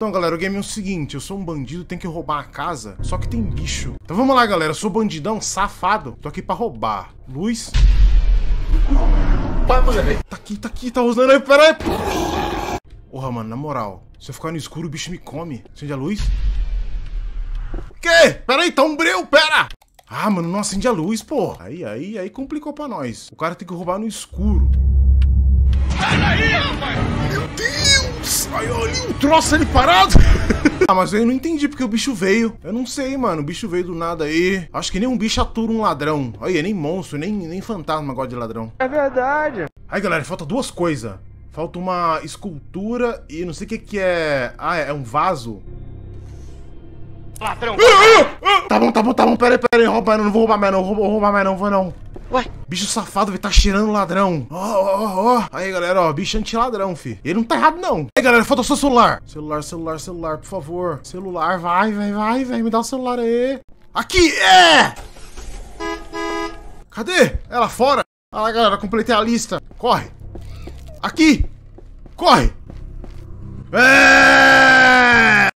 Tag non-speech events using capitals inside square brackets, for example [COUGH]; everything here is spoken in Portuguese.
Então, galera, o game é o seguinte, eu sou um bandido, tenho que roubar a casa, só que tem bicho. Então vamos lá, galera, eu sou bandidão, safado, tô aqui pra roubar. Luz. Vai, moleque. Tá aqui, tá aqui, tá usando aí, pera aí. Porra, mano, na moral, se eu ficar no escuro, o bicho me come. Acende a luz. Que? Pera aí, tá um breu, pera! Ah, mano, não acende a luz, pô. Aí, aí, aí complicou pra nós. O cara tem que roubar no escuro. Aí eu olhei um troço ali parado. [LAUGHS] ah, mas eu não entendi porque o bicho veio. Eu não sei, mano. O bicho veio do nada aí. Acho que nem um bicho atura um ladrão. Aí, nem monstro, nem, nem fantasma gosta de ladrão. É verdade. Aí, galera, falta duas coisas. Falta uma escultura e não sei o que que é... Ah, é, é um vaso. Ladrão. Tá bom, tá bom, tá bom. Pera aí, pera aí. Rouba, não vou roubar mais não. Vou roubar mais não, vou não. Ué? Bicho safado, velho, tá cheirando ladrão. Ó, ó, ó. Aí, galera, ó, bicho anti-ladrão, fi. Ele não tá errado, não. Aí, galera, falta seu celular. Celular, celular, celular, por favor. Celular, vai, vai, vai, vai. Me dá o celular aí. Aqui, é! Cadê? Ela fora? Ah, lá, galera, completei a lista. Corre. Aqui. Corre. É!